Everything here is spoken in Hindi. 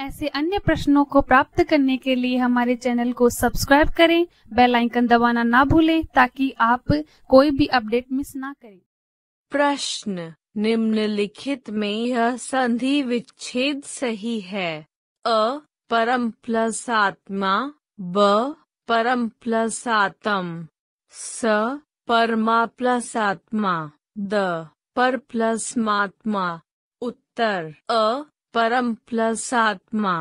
ऐसे अन्य प्रश्नों को प्राप्त करने के लिए हमारे चैनल को सब्सक्राइब करें बेल आइकन दबाना ना भूलें ताकि आप कोई भी अपडेट मिस ना करें प्रश्न निम्नलिखित में यह संधि विच्छेद सही है अ परम प्लस आत्मा ब परम प्लस आत्म स परमा प्लस आत्मा द पर प्लस मात्मा उत्तर अ परम प्लस आत्मा